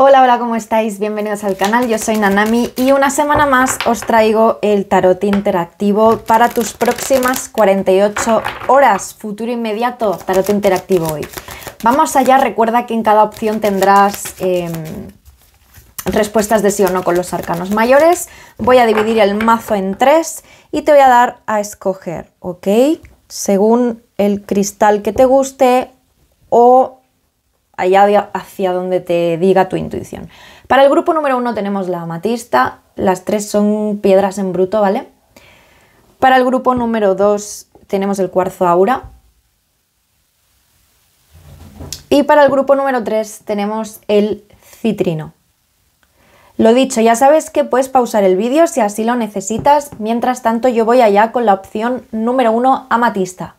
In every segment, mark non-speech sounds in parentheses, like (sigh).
Hola, hola, ¿cómo estáis? Bienvenidos al canal, yo soy Nanami y una semana más os traigo el tarot interactivo para tus próximas 48 horas, futuro inmediato, tarot interactivo hoy. Vamos allá, recuerda que en cada opción tendrás em, respuestas de sí o no con los arcanos mayores. Voy a dividir el mazo en tres y te voy a dar a escoger, ¿ok? Según el cristal que te guste o allá hacia donde te diga tu intuición. Para el grupo número uno tenemos la amatista, las tres son piedras en bruto, ¿vale? Para el grupo número 2 tenemos el cuarzo aura. Y para el grupo número 3 tenemos el citrino. Lo dicho, ya sabes que puedes pausar el vídeo si así lo necesitas. Mientras tanto yo voy allá con la opción número 1 amatista.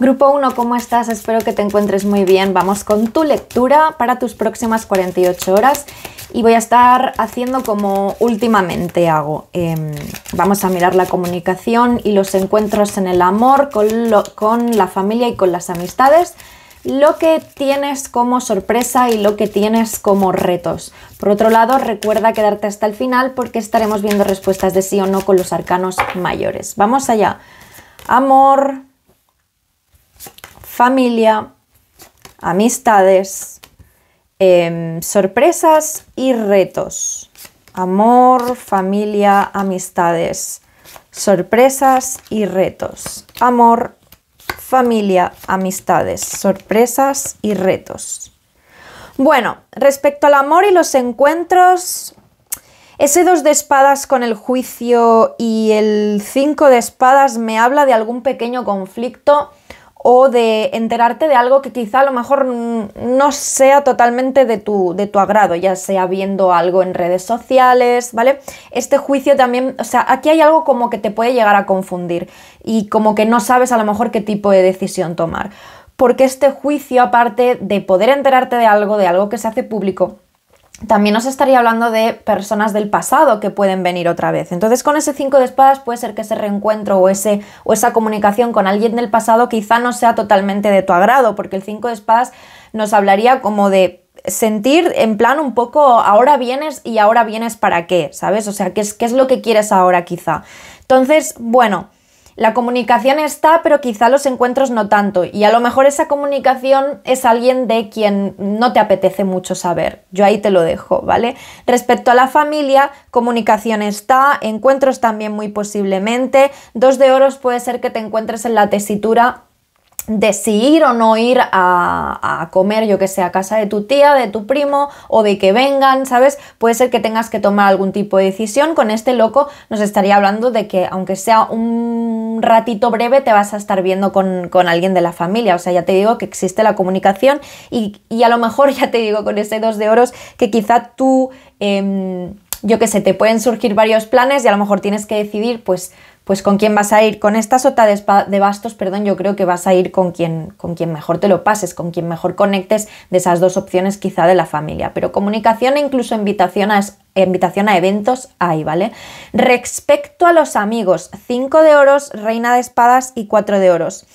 Grupo 1, ¿cómo estás? Espero que te encuentres muy bien. Vamos con tu lectura para tus próximas 48 horas y voy a estar haciendo como últimamente hago. Em, vamos a mirar la comunicación y los encuentros en el amor con, con la familia y con las amistades lo que tienes como sorpresa y lo que tienes como retos. Por otro lado, recuerda quedarte hasta el final porque estaremos viendo respuestas de sí o no con los arcanos mayores. Vamos allá. Amor, familia, amistades, em, sorpresas y retos. Amor, familia, amistades, sorpresas y retos. Amor, familia, amistades, sorpresas y retos. Bueno, respecto al amor y los encuentros, ese dos de espadas con el juicio y el cinco de espadas me habla de algún pequeño conflicto o de enterarte de algo que quizá a lo mejor no sea totalmente de tu, de tu agrado, ya sea viendo algo en redes sociales, ¿vale? Este juicio también, o sea, aquí hay algo como que te puede llegar a confundir y como que no sabes a lo mejor qué tipo de decisión tomar. Porque este juicio, aparte de poder enterarte de algo, de algo que se hace público, también os estaría hablando de personas del pasado que pueden venir otra vez. Entonces con ese 5 de espadas puede ser que ese reencuentro o, ese, o esa comunicación con alguien del pasado quizá no sea totalmente de tu agrado, porque el 5 de espadas nos hablaría como de sentir en plan un poco ahora vienes y ahora vienes para qué, ¿sabes? O sea, ¿qué es, qué es lo que quieres ahora quizá? Entonces, bueno, la comunicación está, pero quizá los encuentros no tanto. Y a lo mejor esa comunicación es alguien de quien no te apetece mucho saber. Yo ahí te lo dejo, ¿vale? Respecto a la familia, comunicación está, encuentros también muy posiblemente. Dos de oros puede ser que te encuentres en la tesitura de si ir o no ir a, comer, yo que sé, a casa de tu tía, de tu primo o de que vengan, ¿sabes? Puede ser que tengas que tomar algún tipo de decisión. Con este loco nos estaría hablando de que aunque sea un ratito breve te vas a estar viendo con, alguien de la familia. O sea, ya te digo que existe la comunicación y, a lo mejor (laughs) ya te digo con ese dos de oros que quizá tú... Em, yo que sé, te pueden surgir varios planes y a lo mejor tienes que decidir, pues, pues con quién vas a ir. Con esta sota de, bastos, perdón, yo creo que vas a ir con quien, con quien mejor te lo pases, con quien mejor conectes de esas dos opciones quizá de la familia. Pero comunicación e incluso invitación a, invitación a eventos hay, ¿vale? Respecto a los amigos, 5 de oros, reina de espadas y 4 de oros.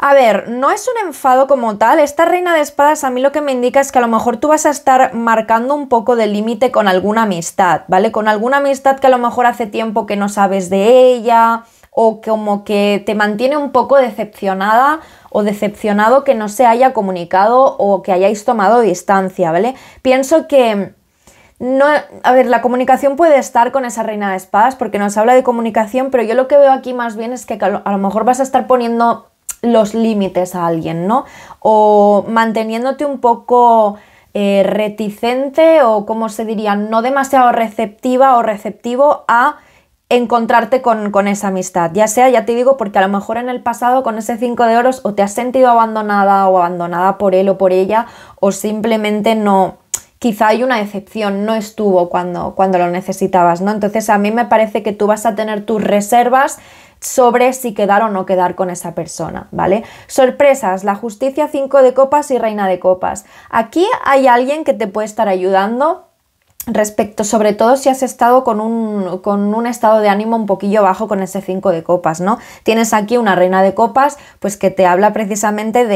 A ver, no es un enfado como tal, esta reina de espadas a mí lo que me indica es que a lo mejor tú vas a estar marcando un poco de límite con alguna amistad, ¿vale? Con alguna amistad que a lo mejor hace tiempo que no sabes de ella o como que te mantiene un poco decepcionada o decepcionado que no se haya comunicado o que hayáis tomado distancia, ¿vale? Pienso que no, a ver, la comunicación puede estar con esa reina de espadas porque nos habla de comunicación, pero yo lo que veo aquí más bien es que a lo mejor vas a estar poniendo los límites a alguien, ¿no? O manteniéndote un poco eh, reticente o, como se diría, no demasiado receptiva o receptivo a encontrarte con, esa amistad. Ya sea, ya te digo, porque a lo mejor en el pasado con ese 5 de oros o te has sentido abandonada o abandonada por él o por ella o simplemente no... Quizá hay una decepción no estuvo cuando, cuando lo necesitabas, ¿no? Entonces a mí me parece que tú vas a tener tus reservas sobre si quedar o no quedar con esa persona, ¿vale? Sorpresas, la justicia cinco de copas y reina de copas. Aquí hay alguien que te puede estar ayudando respecto, sobre todo si has estado con un, estado de ánimo un poquillo bajo con ese 5 de copas, ¿no? Tienes aquí una reina de copas, pues que te habla precisamente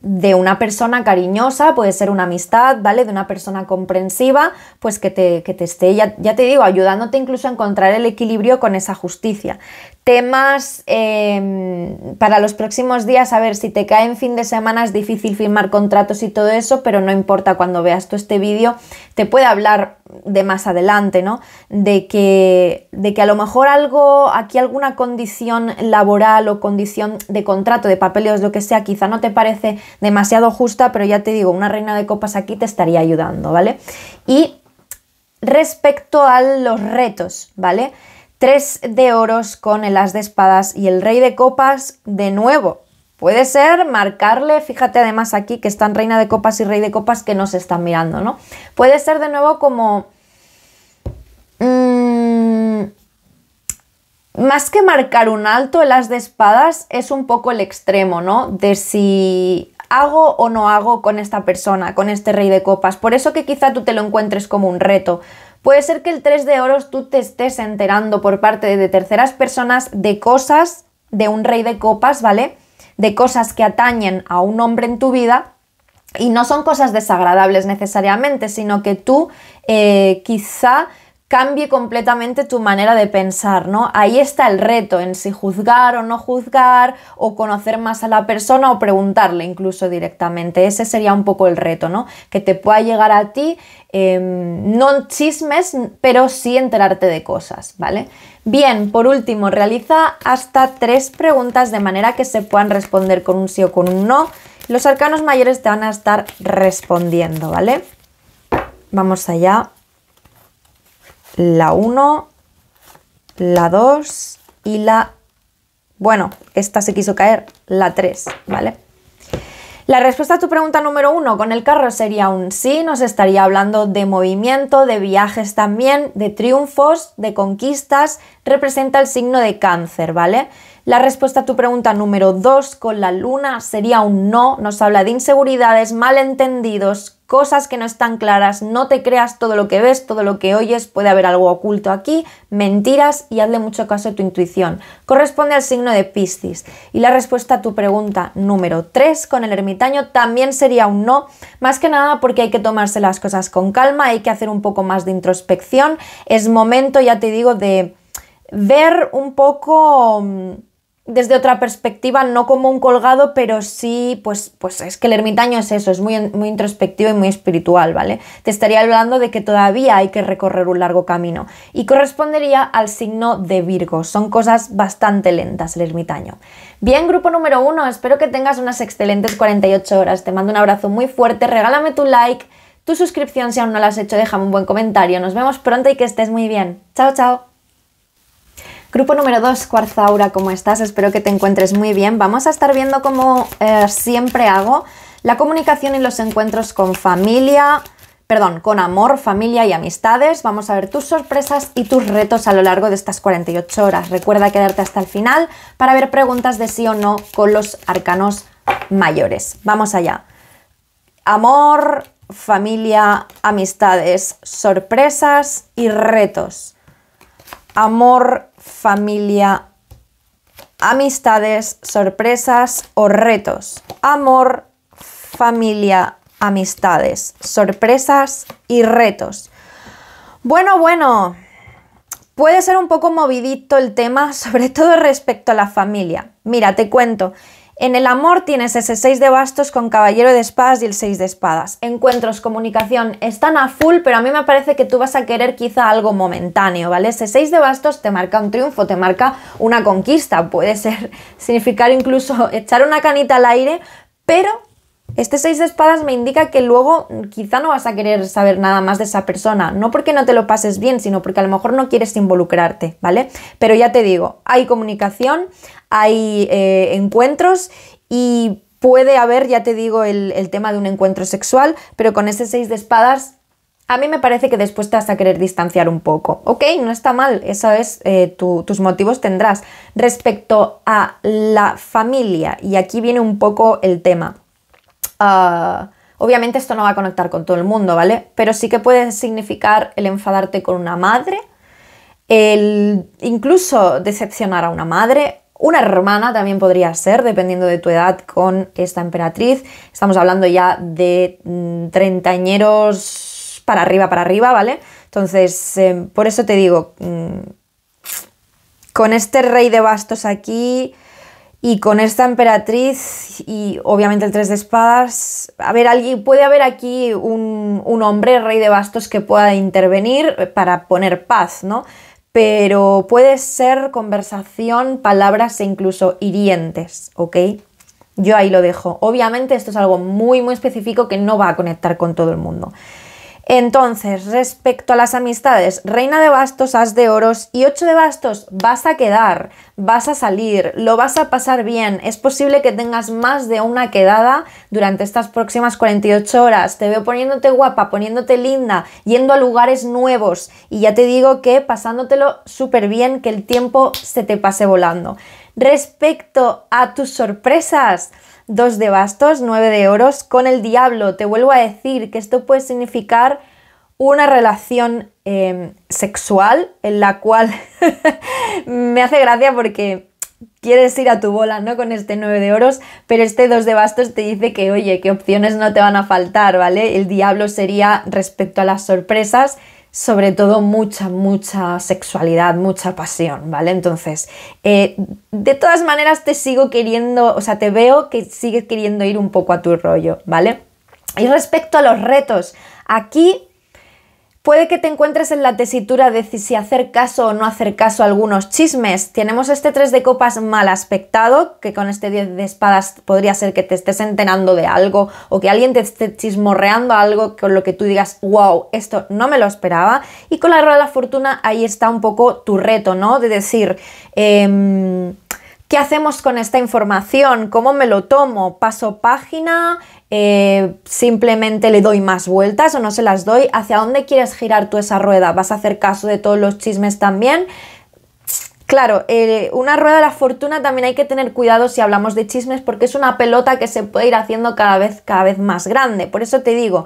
de una persona cariñosa, puede ser una amistad, ¿vale? De una persona comprensiva, pues que te, te esté, ya, ya, te digo, ayudándote incluso a encontrar el equilibrio con esa justicia. Temas em, para los próximos días, a ver, si te cae en fin de semana es difícil firmar contratos y todo eso, pero no importa cuando veas tú este vídeo, te puede hablar de más adelante, ¿no? De que, de que a lo mejor algo, aquí alguna condición laboral o condición de contrato, de papeles, lo que sea, quizá no te parece demasiado justa, pero ya te digo, una reina de copas aquí te estaría ayudando, ¿vale? Y respecto a los retos, ¿vale? tres de oros con el as de espadas y el rey de copas de nuevo. Puede ser marcarle, fíjate además aquí que están reina de copas y rey de copas que no se están mirando, ¿no? Puede ser de nuevo como... Mm, más que marcar un alto, el as de espadas es un poco el extremo, ¿no? De si hago o no hago con esta persona, con este rey de copas. Por eso que quizá tú te lo encuentres como un reto, Puede ser que el 3 de oros tú te estés enterando por parte de terceras personas de cosas de un rey de copas, ¿vale? De cosas que atañen a un hombre en tu vida y no son cosas desagradables necesariamente, sino que tú eh, quizá cambie completamente tu manera de pensar, ¿no? Ahí está el reto en si juzgar o no juzgar, o conocer más a la persona o preguntarle incluso directamente. Ese sería un poco el reto, ¿no? Que te pueda llegar a ti, em, no chismes, pero sí enterarte de cosas, ¿vale? Bien, por último, realiza hasta tres preguntas de manera que se puedan responder con un sí o con un no. Los arcanos mayores te van a estar respondiendo, ¿vale? Vamos allá la 1, la 2 y la... Bueno, esta se quiso caer, la 3, ¿vale? La respuesta a tu pregunta número 1 con el carro sería un sí, nos estaría hablando de movimiento, de viajes también, de triunfos, de conquistas, representa el signo de cáncer, ¿vale? La respuesta a tu pregunta número 2 con la luna sería un no. Nos habla de inseguridades, malentendidos, cosas que no están claras. No te creas todo lo que ves, todo lo que oyes. Puede haber algo oculto aquí, mentiras y hazle mucho caso a tu intuición. Corresponde al signo de Piscis. Y la respuesta a tu pregunta número 3 con el ermitaño también sería un no. Más que nada porque hay que tomarse las cosas con calma, hay que hacer un poco más de introspección. Es momento, ya te digo, de ver un poco mm, desde otra perspectiva, no como un colgado, pero sí, pues, pues es que el ermitaño es eso, es muy, muy introspectivo y muy espiritual, ¿vale? Te estaría hablando de que todavía hay que recorrer un largo camino y correspondería al signo de Virgo. Son cosas bastante lentas el ermitaño. Bien, grupo número uno, espero que tengas unas excelentes 48 horas. Te mando un abrazo muy fuerte, regálame tu like, tu suscripción si aún no lo has hecho, déjame un buen comentario. Nos vemos pronto y que estés muy bien. Chao, chao. Grupo número 2, Cuarzaura, ¿cómo estás? Espero que te encuentres muy bien. Vamos a estar viendo como eh, siempre hago la comunicación y los encuentros con familia, perdón, con amor, familia y amistades. Vamos a ver tus sorpresas y tus retos a lo largo de estas 48 horas. Recuerda quedarte hasta el final para ver preguntas de sí o no con los arcanos mayores. Vamos allá. Amor, familia, amistades, sorpresas y retos. Amor, familia, amistades, sorpresas o retos. Amor, familia, amistades, sorpresas y retos. Bueno, bueno, puede ser un poco movidito el tema, (laughs) sobre todo respecto a la familia. Mira, te cuento, en el amor tienes ese 6 de bastos con caballero de espadas y el 6 de espadas. Encuentros, comunicación, están a full, pero a mí me parece que tú vas a querer quizá algo momentáneo, ¿vale? Ese 6 de bastos te marca un triunfo, te marca una conquista, puede ser, (laughs) significar incluso echar una canita al aire, pero este 6 de espadas me indica que luego mm, quizá no vas a querer saber nada más de esa persona, no porque no te lo pases bien, sino porque a lo mejor no quieres involucrarte, ¿vale? Pero ya te digo, hay comunicación, hay eh, encuentros y puede haber, ya te digo, el, tema de un encuentro sexual, pero con ese 6 de espadas a mí me parece que después te vas a querer distanciar un poco. Ok, no está mal, eso es, eh, tus motivos tendrás. Respecto a la familia, y aquí viene un poco el tema. Ah, obviamente esto no va a conectar con todo el mundo, ¿vale? Pero sí que puede significar el enfadarte con una madre, el incluso decepcionar a una madre, una hermana también podría ser, dependiendo de tu edad, con esta emperatriz. Estamos hablando ya de mm, treintañeros para arriba, para arriba, ¿vale? Entonces, eh, por eso te digo, mm, con este rey de bastos aquí, y con esta emperatriz y obviamente el tres de espadas, a ver, puede haber aquí un, un hombre, rey de bastos, que pueda intervenir para poner paz, ¿no? Pero puede ser conversación, palabras e incluso hirientes, ¿ok? Yo ahí lo dejo. Obviamente esto es algo muy, muy específico que no va a conectar con todo el mundo. Entonces, respecto a las amistades, reina de bastos, as de oros y ocho de bastos, vas a quedar, vas a salir, lo vas a pasar bien. Es posible que tengas más de una quedada durante estas próximas 48 horas. Te veo poniéndote guapa, poniéndote linda, yendo a lugares nuevos y ya te digo que pasándotelo súper bien, que el tiempo se te pase volando. Respecto a tus sorpresas, 2 de bastos, 9 de oros, con el diablo. Te vuelvo a decir que esto puede significar una relación em, sexual en la cual (laughs) me hace gracia porque quieres ir a tu bola, ¿no? Con este 9 de oros, pero este 2 de bastos te dice que, oye, que opciones no te van a faltar, ¿vale? El diablo sería respecto a las sorpresas sobre todo mucha, mucha sexualidad, mucha pasión, ¿vale? Entonces, eh, de todas maneras te sigo queriendo, o sea, te veo que sigues queriendo ir un poco a tu rollo, ¿vale? Y respecto a los retos, aquí Puede que te encuentres en la tesitura de si hacer caso o no hacer caso a algunos chismes. Tenemos este 3 de copas mal aspectado, que con este 10 de espadas podría ser que te estés enterando de algo o que alguien te esté chismorreando algo con lo que tú digas, wow, esto no me lo esperaba. Y con la rueda de la fortuna ahí está un poco tu reto, ¿no? De decir... Em, ¿Qué hacemos con esta información? ¿Cómo me lo tomo? ¿Paso página? Eh, simplemente le doy más vueltas o no se las doy, hacia dónde quieres girar tú esa rueda, vas a hacer caso de todos los chismes también. Claro, eh, una rueda de la fortuna también hay que tener cuidado si hablamos de chismes porque es una pelota que se puede ir haciendo cada vez, cada vez más grande. Por eso te digo,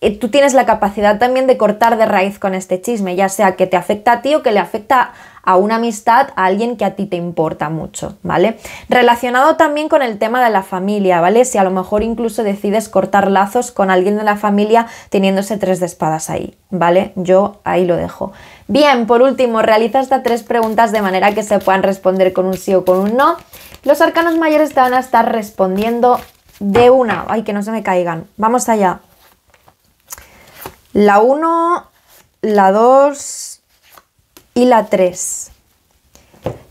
eh, tú tienes la capacidad también de cortar de raíz con este chisme, ya sea que te afecta a ti o que le afecta a una amistad, a alguien que a ti te importa mucho, ¿vale? Relacionado también con el tema de la familia, ¿vale? Si a lo mejor incluso decides cortar lazos con alguien de la familia teniéndose tres de espadas ahí, ¿vale? Yo ahí lo dejo. Bien, por último, realiza estas tres preguntas de manera que se puedan responder con un sí o con un no. Los arcanos mayores te van a estar respondiendo de una. Ay, que no se me caigan. Vamos allá la 1, la 2 y la 3.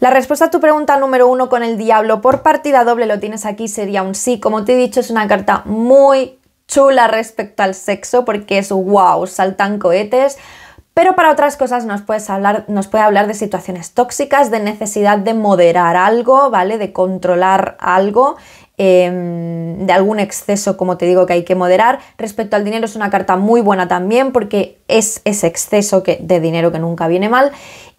La respuesta a tu pregunta número 1 con el diablo por partida doble lo tienes aquí, sería un sí. Como te he dicho, es una carta muy chula respecto al sexo porque es wow, saltan cohetes. Pero para otras cosas nos, puedes hablar, nos puede hablar de situaciones tóxicas, de necesidad de moderar algo, ¿vale? De controlar algo. Em, de algún exceso, como te digo, que hay que moderar. Respecto al dinero es una carta muy buena también porque es ese exceso de dinero que nunca viene mal.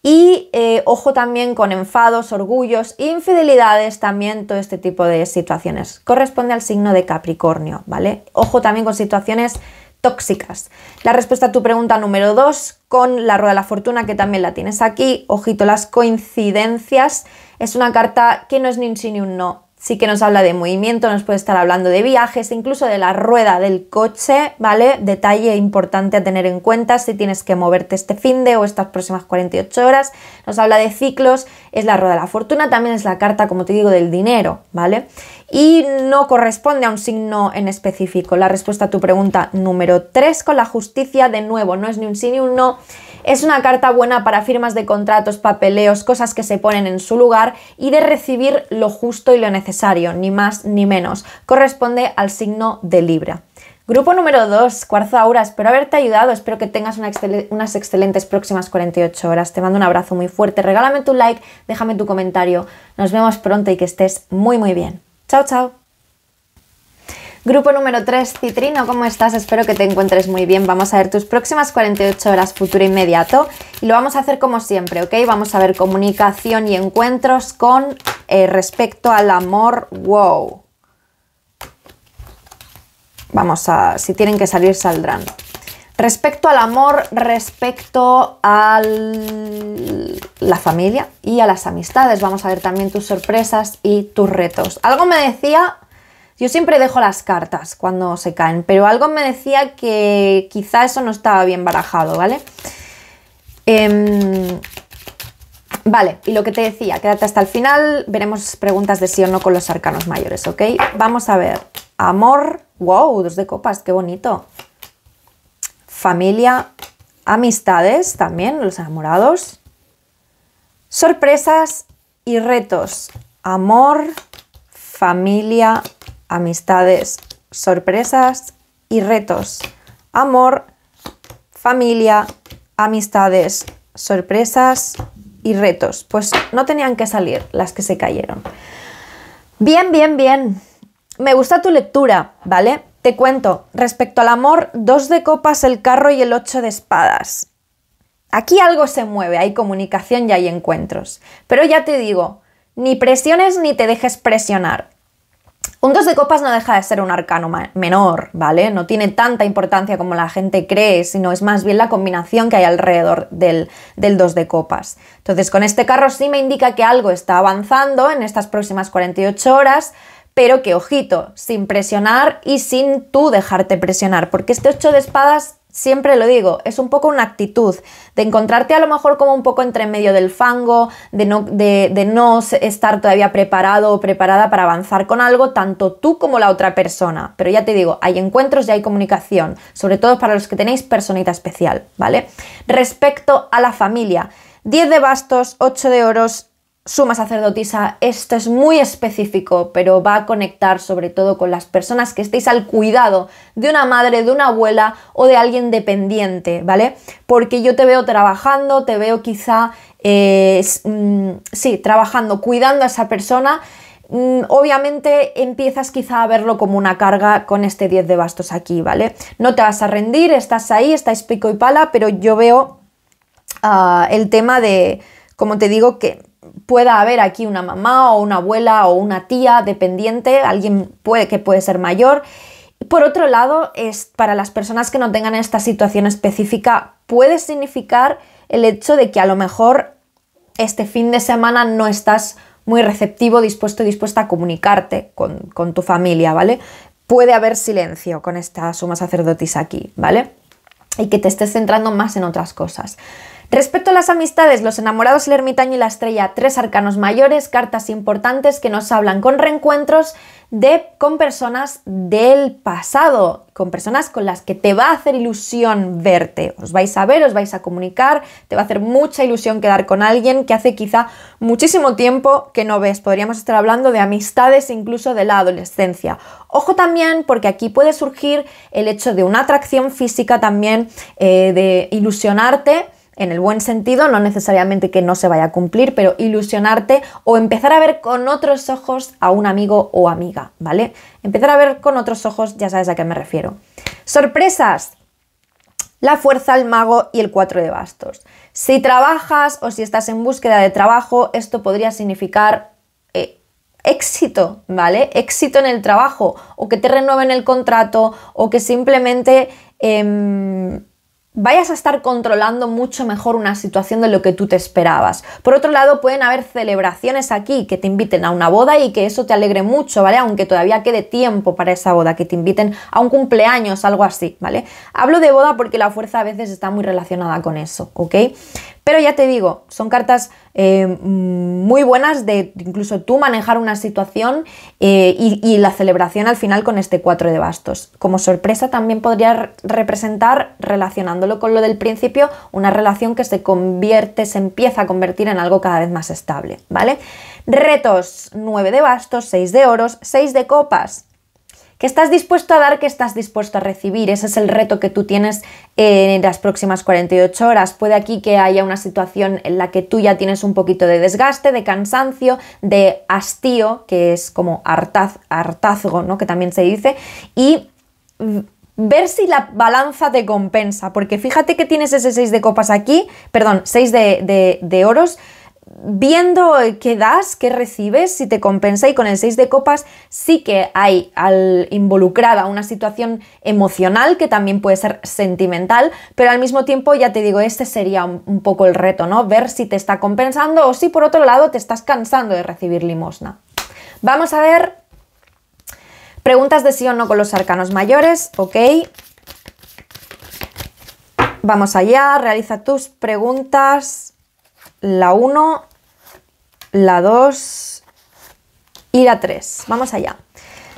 Y eh, ojo también con enfados, orgullos, infidelidades, también todo este tipo de situaciones. Corresponde al signo de Capricornio, ¿vale? Ojo también con situaciones tóxicas. La respuesta a tu pregunta número 2, con la rueda de la fortuna, que también la tienes aquí, ojito, las coincidencias, es una carta que no es ni un sí ni un no, sí que nos habla de movimiento, nos puede estar hablando de viajes, incluso de la rueda del coche, ¿vale? Detalle importante a tener en cuenta si tienes que moverte este fin de o estas próximas 48 horas. Nos habla de ciclos, es la rueda de la fortuna, también es la carta, como te digo, del dinero, ¿vale? Y no corresponde a un signo en específico. La respuesta a tu pregunta número 3 con la justicia, de nuevo, no es ni un sí ni un no es una carta buena para firmas de contratos, papeleos, cosas que se ponen en su lugar y de recibir lo justo y lo necesario, ni más ni menos. Corresponde al signo de Libra. Grupo número 2, Cuarzo Aura, espero haberte ayudado, espero que tengas unas excelentes próximas 48 horas. Te mando un abrazo muy fuerte, regálame tu like, déjame tu comentario. Nos vemos pronto y que estés muy muy bien. Chao, chao. Grupo número 3, Citrino, ¿cómo estás? Espero que te encuentres muy bien. Vamos a ver tus próximas 48 horas futuro inmediato y lo vamos a hacer como siempre, ¿ok? Vamos a ver comunicación y encuentros con eh, respecto al amor, wow. Vamos a, si tienen que salir, saldrán. Respecto al amor, respecto a la familia y a las amistades, vamos a ver también tus sorpresas y tus retos. Algo me decía yo siempre dejo las cartas cuando se caen, pero algo me decía que quizá eso no estaba bien barajado, ¿vale? Em, vale, y lo que te decía, quédate hasta el final, veremos preguntas de sí o no con los arcanos mayores, ¿ok? Vamos a ver, amor, wow, dos de copas, qué bonito. Familia, amistades también, los enamorados. Sorpresas y retos, amor, familia, amistades, sorpresas y retos. Amor, familia, amistades, sorpresas y retos. Pues no tenían que salir las que se cayeron. Bien, bien, bien. Me gusta tu lectura, ¿vale? Te cuento, respecto al amor, dos de copas, el carro y el ocho de espadas. Aquí algo se mueve, hay comunicación y hay encuentros. Pero ya te digo, ni presiones ni te dejes presionar. Un 2 de copas no deja de ser un arcano menor, ¿vale? No tiene tanta importancia como la gente cree, sino es más bien la combinación que hay alrededor del, del de copas. Entonces, con este carro sí me indica que algo está avanzando en estas próximas 48 horas, pero que ojito, sin presionar y sin tú dejarte presionar, porque este 8 de espadas siempre lo digo, es un poco una actitud de encontrarte a lo mejor como un poco entre medio del fango, de no, de, de no, estar todavía preparado o preparada para avanzar con algo, tanto tú como la otra persona. Pero ya te digo, hay encuentros y hay comunicación, sobre todo para los que tenéis personita especial, ¿vale? Respecto a la familia, 10 de bastos, 8 de oros, Suma sacerdotisa, esto es muy específico, pero va a conectar sobre todo con las personas que estéis al cuidado de una madre, de una abuela o de alguien dependiente, ¿vale? Porque yo te veo trabajando, te veo quizá, eh, mm, sí, trabajando, cuidando a esa persona. Mm, obviamente empiezas quizá a verlo como una carga con este 10 de bastos aquí, ¿vale? No te vas a rendir, estás ahí, estáis pico y pala, pero yo veo ah, el tema de, como te digo, que pueda haber aquí una mamá o una abuela o una tía dependiente, alguien puede, que puede ser mayor. Por otro lado, es, para las personas que no tengan esta situación específica, puede significar el hecho de que a lo mejor este fin de semana no estás muy receptivo, dispuesto y dispuesta a comunicarte con, con tu familia, ¿vale? Puede haber silencio con esta suma sacerdotisa aquí, ¿vale? Y que te estés centrando más en otras cosas. Respecto a las amistades, los enamorados, el ermitaño y la estrella, tres arcanos mayores, cartas importantes que nos hablan con reencuentros de, con personas del pasado, con personas con las que te va a hacer ilusión verte. Os vais a ver, os vais a comunicar, te va a hacer mucha ilusión quedar con alguien que hace quizá muchísimo tiempo que no ves. Podríamos estar hablando de amistades incluso de la adolescencia. Ojo también porque aquí puede surgir el hecho de una atracción física también, eh, de ilusionarte en el buen sentido, no necesariamente que no se vaya a cumplir, pero ilusionarte o empezar a ver con otros ojos a un amigo o amiga, ¿vale? Empezar a ver con otros ojos, ya sabes a qué me refiero. Sorpresas. La fuerza, el mago y el cuatro de bastos. Si trabajas o si estás en búsqueda de trabajo, esto podría significar eh, éxito, ¿vale? Éxito en el trabajo, o que te renueven el contrato, o que simplemente em, vayas a estar controlando mucho mejor una situación de lo que tú te esperabas. Por otro lado, pueden haber celebraciones aquí que te inviten a una boda y que eso te alegre mucho, ¿vale? Aunque todavía quede tiempo para esa boda, que te inviten a un cumpleaños, algo así, ¿vale? Hablo de boda porque la fuerza a veces está muy relacionada con eso, ¿ok? Pero ya te digo, son cartas eh, muy buenas de incluso tú manejar una situación eh, y, la celebración al final con este 4 de bastos. Como sorpresa también podría representar, relacionándolo con lo del principio, una relación que se convierte, se empieza a convertir en algo cada vez más estable, ¿vale? Retos 9 de bastos, 6 de oros, 6 de copas. Que estás dispuesto a dar? que estás dispuesto a recibir? Ese es el reto que tú tienes eh, en las próximas 48 horas. Puede aquí que haya una situación en la que tú ya tienes un poquito de desgaste, de cansancio, de hastío, que es como hartazgo, ¿no? Que también se dice. Y ver si la balanza te compensa, porque fíjate que tienes ese 6 de copas aquí, perdón, 6 de, de, de oros, viendo qué das, qué recibes, si te compensa y con el 6 de copas sí que hay involucrada una situación emocional que también puede ser sentimental, pero al mismo tiempo ya te digo, este sería un, un poco el reto, ¿no? Ver si te está compensando o si por otro lado te estás cansando de recibir limosna. Vamos a ver preguntas de sí o no con los arcanos mayores, ok. Vamos allá, realiza tus preguntas la 1, la 2 y la 3. Vamos allá.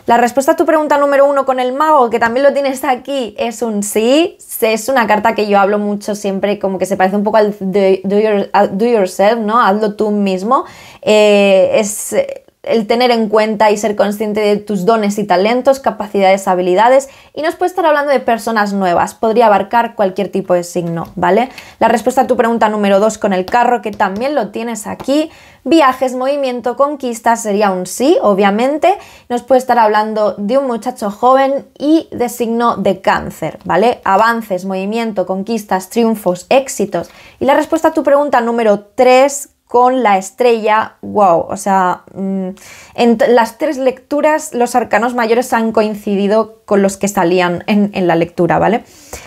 La respuesta a tu pregunta número 1 con el mago, que también lo tienes aquí, es un sí. Es una carta que yo hablo mucho siempre, como que se parece un poco al do, your, do yourself, ¿no? Hazlo tú mismo. Eh, es el tener en cuenta y ser consciente de tus dones y talentos, capacidades, habilidades y nos puede estar hablando de personas nuevas. Podría abarcar cualquier tipo de signo, ¿vale? La respuesta a tu pregunta número 2 con el carro, que también lo tienes aquí. Viajes, movimiento, conquistas sería un sí, obviamente. Nos puede estar hablando de un muchacho joven y de signo de cáncer, ¿vale? Avances, movimiento, conquistas, triunfos, éxitos. Y la respuesta a tu pregunta número 3 con la estrella, wow, o sea, mm, en las tres lecturas los arcanos mayores han coincidido con los que salían en, la lectura, ¿vale?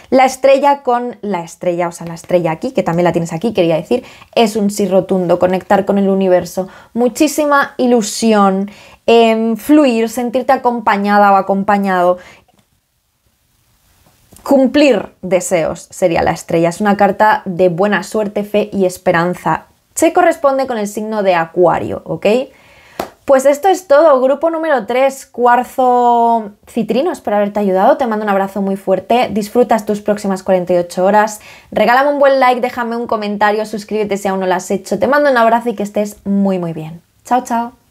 La estrella con la estrella, o sea, la estrella aquí, que también la tienes aquí, quería decir, es un sí rotundo, conectar con el universo, muchísima ilusión, em, fluir, sentirte acompañada o acompañado, Cumplir deseos sería la estrella. Es una carta de buena suerte, fe y esperanza se corresponde con el signo de Acuario, ¿ok? Pues esto es todo, grupo número 3, cuarzo citrino, espero haberte ayudado, te mando un abrazo muy fuerte, disfrutas tus próximas 48 horas, regálame un buen like, déjame un comentario, suscríbete si aún no lo has hecho, te mando un abrazo y que estés muy muy bien. Chao, chao.